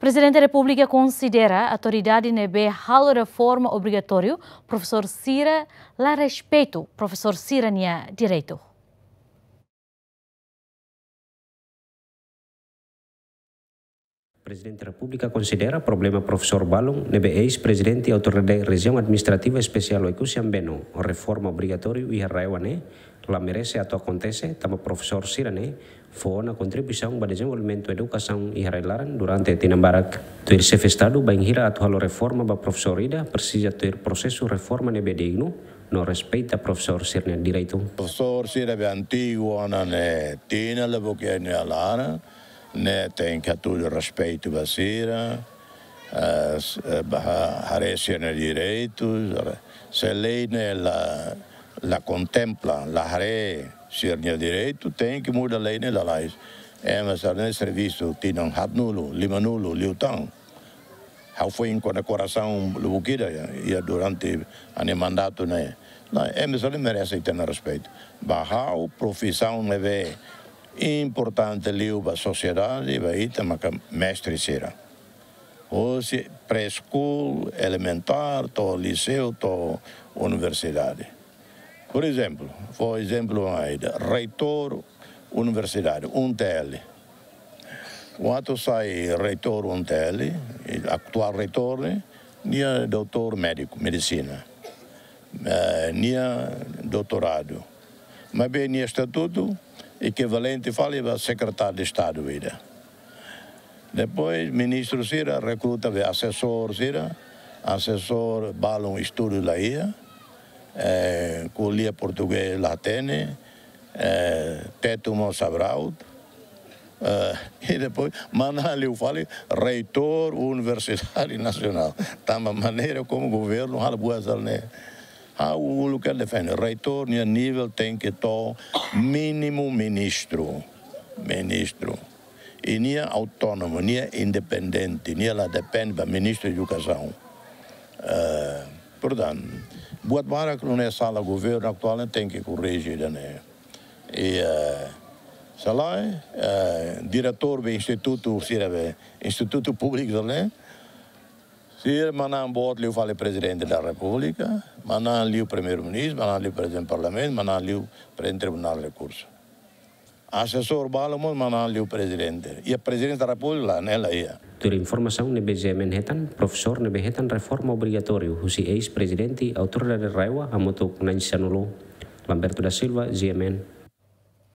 Presidente da República considera a autoridade NB halo da forma obrigatório professor Cira lá respeito professor Cira Nia direito. Presidente de la República considera problema profesor Balón, nebe ex-presidente de Región administrativa especial oiku Beno, o reforma obligatoria y raiwane la merece o acontece el profesor sirane fue una contribución para educación y la educación durante tinambarak tuir chef estado bain hira ato la reforma ba profesor ida precisa proceso de reforma nebe digno no respeita profesor sirane El profesor sirane antigo anane tina lebo en la alana né, tem que tudo respeito vacina, harência de direitos, se a lei né, la, la contempla, la haré, se direito, tem que mudar a lei né, la É, mas a serviço, tinham Habnulo, Limanulo, Liutão. Hau foi em coração Lubuquira, e é durante o mandato, né? Não, é, mas ele merece ter respeito. a profissão, né, importante a sociedade vai tamaka mestre sira. Hoje pré-school, elementar, to liceu, to universidade. Por exemplo, vou exemplo aí, reitor universidade, um TL. Quando sai reitor um TL, atual reitor, nia doutor médico, medicina. Uh, nia doutorado. Mas bem, nia estatuto, equivalente, falei para secretário de Estado, vida. Depois, ministro Cira, recruta assessor Cira, assessor bala um estudo eh, lá ia, é, português Latene, é, eh, teto não eh, e depois Manali eu falei reitor universitário nacional. Da tá, maneira como o governo, algo assim, né? ao lugar de fé. Reitor, a nível, tem que estar mínimo ministro. Ministro. E nem autônomo, nem independente, nem ela depende do ministro da Educação. Uh, portanto, boa para que não é sala governo atual, tem que corrigir, né? E, uh, sei lá, uh, diretor do Instituto, Instituto Público, né? Sí, manà un vot li ho fa el president de la república, manant li ho primer-ministre, manant li president del parlament, manant li ho president tribunal de Recurs. Assessor Balomon manant li ho presidente. I el president de la república nella ia. Tur informação NBG Manhattan, professor NBG reforma obrigatório, husi ex-presidente, autor de reua, a moto Nansanulu. Lamberto da Silva, GMN.